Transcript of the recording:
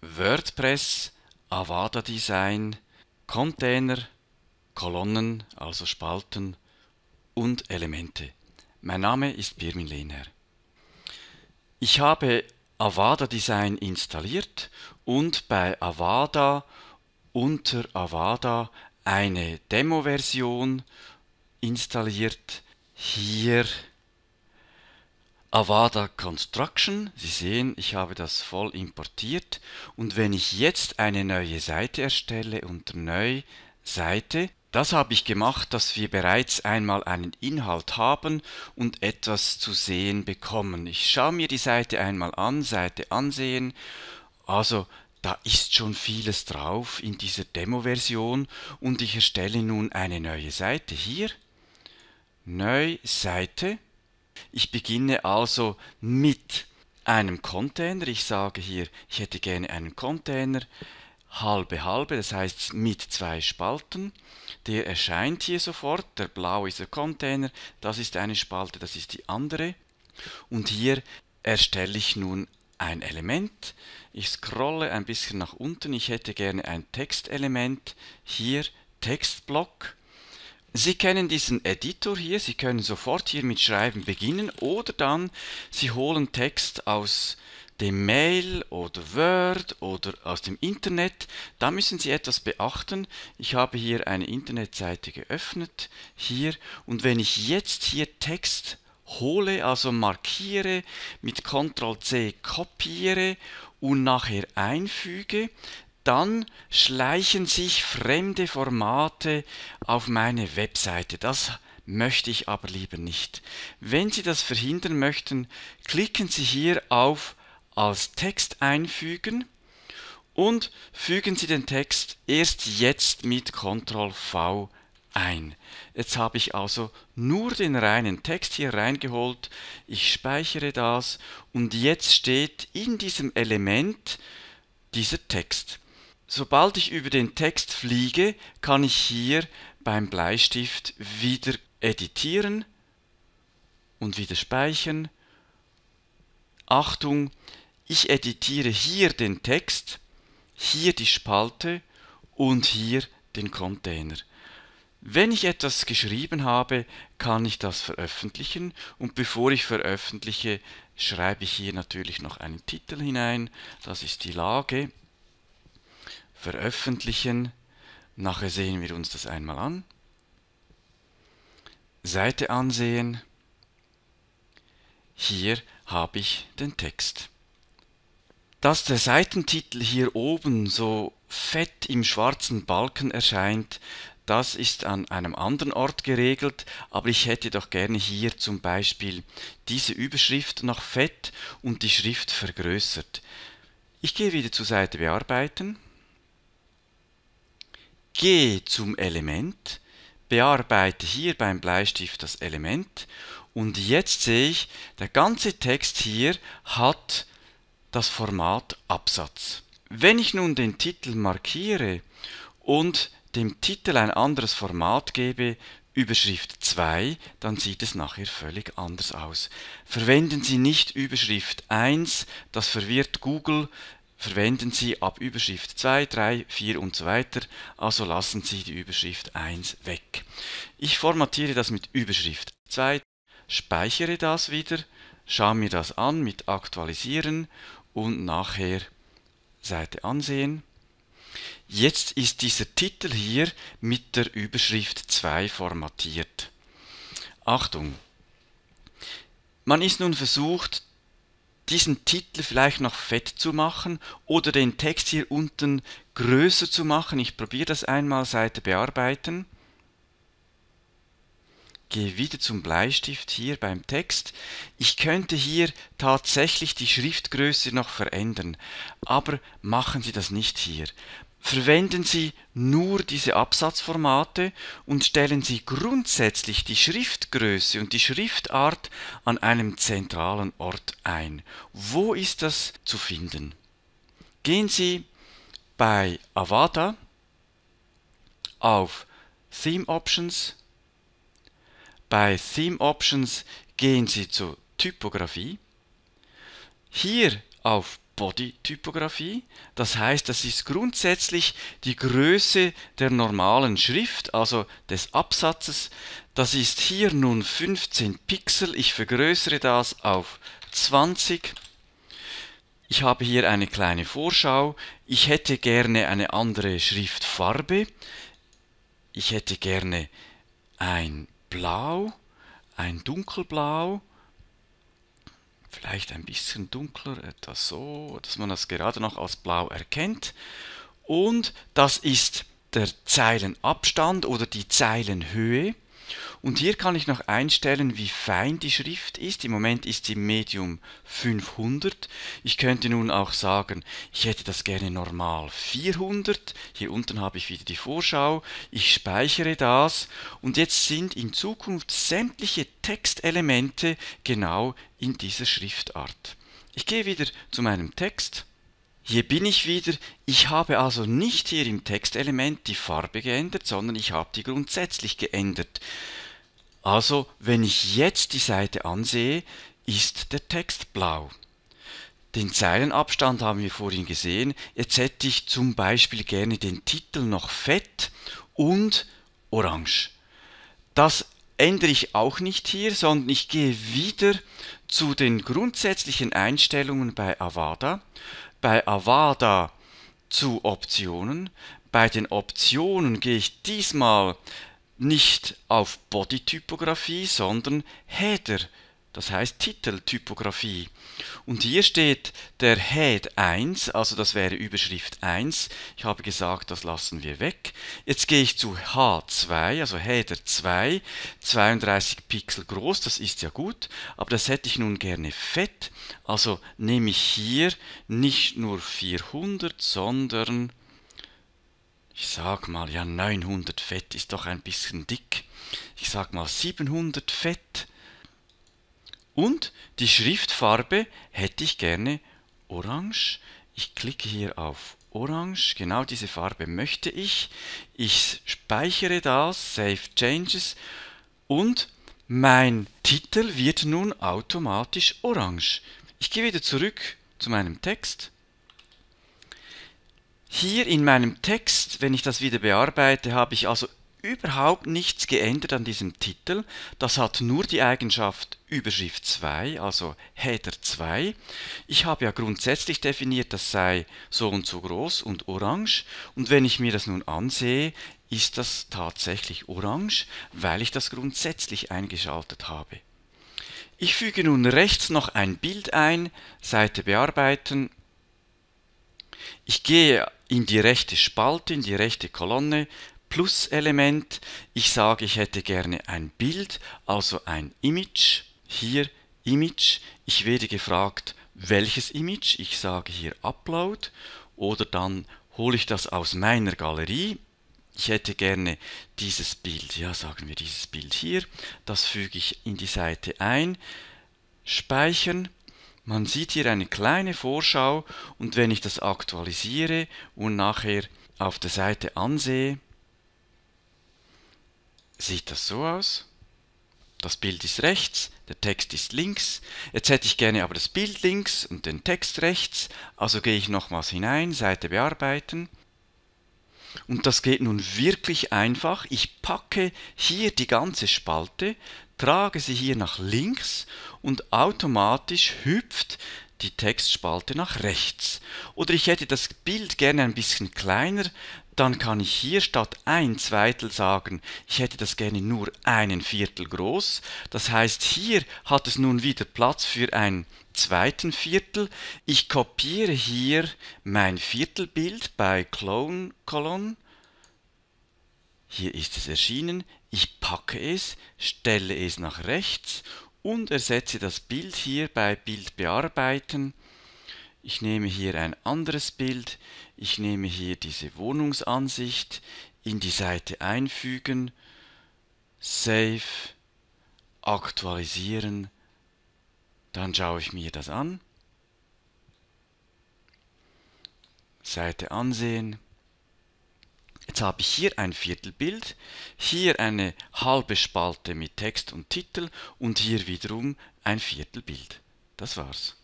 WordPress, Avada Design, Container, Kolonnen, also Spalten und Elemente. Mein Name ist Birmin Lehner. Ich habe Avada Design installiert und bei Avada unter Avada eine Demo-Version installiert. Hier Avada Construction. Sie sehen, ich habe das voll importiert und wenn ich jetzt eine neue Seite erstelle unter Neu Seite, das habe ich gemacht, dass wir bereits einmal einen Inhalt haben und etwas zu sehen bekommen. Ich schaue mir die Seite einmal an, Seite ansehen. Also da ist schon vieles drauf in dieser Demo-Version und ich erstelle nun eine neue Seite hier. Neu Seite. Ich beginne also mit einem Container. Ich sage hier, ich hätte gerne einen Container, halbe halbe, das heißt mit zwei Spalten. Der erscheint hier sofort, der blaue ist der Container, das ist eine Spalte, das ist die andere. Und hier erstelle ich nun ein Element. Ich scrolle ein bisschen nach unten, ich hätte gerne ein Textelement, hier Textblock Sie kennen diesen Editor hier, Sie können sofort hier mit Schreiben beginnen oder dann Sie holen Text aus dem Mail oder Word oder aus dem Internet. Da müssen Sie etwas beachten. Ich habe hier eine Internetseite geöffnet, hier, und wenn ich jetzt hier Text hole, also markiere, mit Ctrl C kopiere und nachher einfüge, dann schleichen sich fremde Formate auf meine Webseite. Das möchte ich aber lieber nicht. Wenn Sie das verhindern möchten, klicken Sie hier auf als Text einfügen und fügen Sie den Text erst jetzt mit Ctrl V ein. Jetzt habe ich also nur den reinen Text hier reingeholt. Ich speichere das und jetzt steht in diesem Element dieser Text. Sobald ich über den Text fliege, kann ich hier beim Bleistift wieder editieren und wieder speichern. Achtung, ich editiere hier den Text, hier die Spalte und hier den Container. Wenn ich etwas geschrieben habe, kann ich das veröffentlichen und bevor ich veröffentliche, schreibe ich hier natürlich noch einen Titel hinein. Das ist die Lage veröffentlichen. Nachher sehen wir uns das einmal an. Seite ansehen. Hier habe ich den Text. Dass der Seitentitel hier oben so fett im schwarzen Balken erscheint, das ist an einem anderen Ort geregelt, aber ich hätte doch gerne hier zum Beispiel diese Überschrift noch fett und die Schrift vergrößert. Ich gehe wieder zur Seite Bearbeiten Geh zum Element, bearbeite hier beim Bleistift das Element und jetzt sehe ich, der ganze Text hier hat das Format Absatz. Wenn ich nun den Titel markiere und dem Titel ein anderes Format gebe, Überschrift 2, dann sieht es nachher völlig anders aus. Verwenden Sie nicht Überschrift 1, das verwirrt Google, verwenden Sie ab Überschrift 2, 3, 4 und so weiter, also lassen Sie die Überschrift 1 weg. Ich formatiere das mit Überschrift 2, speichere das wieder, schaue mir das an mit Aktualisieren und nachher Seite ansehen. Jetzt ist dieser Titel hier mit der Überschrift 2 formatiert. Achtung! Man ist nun versucht, diesen Titel vielleicht noch fett zu machen oder den Text hier unten größer zu machen. Ich probiere das einmal, Seite bearbeiten. Gehe wieder zum Bleistift hier beim Text. Ich könnte hier tatsächlich die Schriftgröße noch verändern, aber machen Sie das nicht hier verwenden Sie nur diese Absatzformate und stellen Sie grundsätzlich die Schriftgröße und die Schriftart an einem zentralen Ort ein. Wo ist das zu finden? Gehen Sie bei Avada auf Theme Options. Bei Theme Options gehen Sie zu Typografie. Hier auf Bodytypografie. Das heißt, das ist grundsätzlich die Größe der normalen Schrift, also des Absatzes. Das ist hier nun 15 Pixel. Ich vergrößere das auf 20. Ich habe hier eine kleine Vorschau. Ich hätte gerne eine andere Schriftfarbe. Ich hätte gerne ein Blau, ein Dunkelblau Vielleicht ein bisschen dunkler, etwa so, dass man das gerade noch als blau erkennt. Und das ist der Zeilenabstand oder die Zeilenhöhe. Und hier kann ich noch einstellen, wie fein die Schrift ist. Im Moment ist sie Medium 500. Ich könnte nun auch sagen, ich hätte das gerne normal 400. Hier unten habe ich wieder die Vorschau. Ich speichere das. Und jetzt sind in Zukunft sämtliche Textelemente genau in dieser Schriftart. Ich gehe wieder zu meinem Text hier bin ich wieder. Ich habe also nicht hier im Textelement die Farbe geändert, sondern ich habe die grundsätzlich geändert. Also, wenn ich jetzt die Seite ansehe, ist der Text blau. Den Zeilenabstand haben wir vorhin gesehen. Jetzt hätte ich zum Beispiel gerne den Titel noch fett und orange. Das ändere ich auch nicht hier, sondern ich gehe wieder zu den grundsätzlichen Einstellungen bei Avada bei Avada zu Optionen. Bei den Optionen gehe ich diesmal nicht auf Bodytypografie, sondern Header-Typografie. Das heißt Titeltypografie. Und hier steht der Head 1, also das wäre Überschrift 1. Ich habe gesagt, das lassen wir weg. Jetzt gehe ich zu H2, also Header 2, 32 Pixel groß, das ist ja gut, aber das hätte ich nun gerne fett. Also nehme ich hier nicht nur 400, sondern ich sag mal, ja 900 fett ist doch ein bisschen dick. Ich sag mal 700 fett und die Schriftfarbe hätte ich gerne orange. Ich klicke hier auf orange. Genau diese Farbe möchte ich. Ich speichere das, Save Changes und mein Titel wird nun automatisch orange. Ich gehe wieder zurück zu meinem Text. Hier in meinem Text, wenn ich das wieder bearbeite, habe ich also überhaupt nichts geändert an diesem Titel. Das hat nur die Eigenschaft Überschrift 2, also Header 2. Ich habe ja grundsätzlich definiert, das sei so und so groß und orange. Und wenn ich mir das nun ansehe, ist das tatsächlich orange, weil ich das grundsätzlich eingeschaltet habe. Ich füge nun rechts noch ein Bild ein, Seite bearbeiten. Ich gehe in die rechte Spalte, in die rechte Kolonne, Plus-Element. Ich sage, ich hätte gerne ein Bild, also ein Image. Hier Image. Ich werde gefragt, welches Image. Ich sage hier Upload oder dann hole ich das aus meiner Galerie. Ich hätte gerne dieses Bild, ja sagen wir dieses Bild hier, das füge ich in die Seite ein, speichern. Man sieht hier eine kleine Vorschau und wenn ich das aktualisiere und nachher auf der Seite ansehe, sieht das so aus. Das Bild ist rechts, der Text ist links. Jetzt hätte ich gerne aber das Bild links und den Text rechts. Also gehe ich nochmals hinein, Seite bearbeiten. Und das geht nun wirklich einfach. Ich packe hier die ganze Spalte, trage sie hier nach links und automatisch hüpft die Textspalte nach rechts. Oder ich hätte das Bild gerne ein bisschen kleiner, dann kann ich hier statt ein Zweitel sagen, ich hätte das gerne nur einen Viertel groß. Das heißt, hier hat es nun wieder Platz für ein zweiten Viertel. Ich kopiere hier mein Viertelbild bei Clone Colon. Hier ist es erschienen. Ich packe es, stelle es nach rechts und ersetze das Bild hier bei Bild bearbeiten. Ich nehme hier ein anderes Bild. Ich nehme hier diese Wohnungsansicht in die Seite einfügen, Save, aktualisieren. Dann schaue ich mir das an. Seite ansehen. Jetzt habe ich hier ein Viertelbild, hier eine halbe Spalte mit Text und Titel und hier wiederum ein Viertelbild. Das war's.